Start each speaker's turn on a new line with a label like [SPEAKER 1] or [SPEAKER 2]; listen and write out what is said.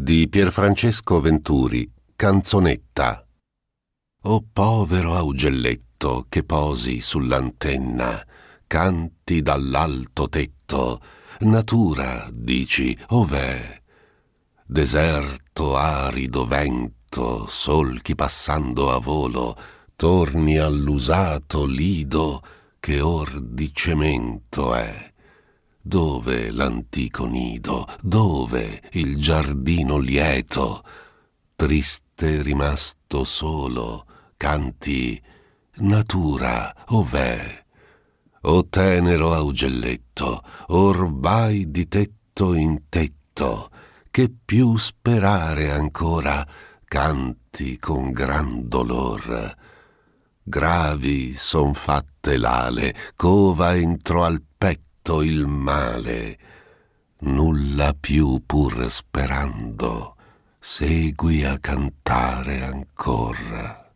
[SPEAKER 1] di Pierfrancesco Venturi, Canzonetta. O povero augelletto che posi sull'antenna, canti dall'alto tetto, natura, dici, ov'è? Deserto, arido vento, solchi passando a volo, torni all'usato lido che or di cemento è. Dove l'antico nido? Dove il giardino lieto? Triste rimasto solo, canti Natura, ov'è? O tenero augelletto, or vai di tetto in tetto, che più sperare ancora, canti con gran dolor. Gravi son fatte l'ale, cova entro al petto, fatto il male, nulla più pur sperando, segui a cantare ancora.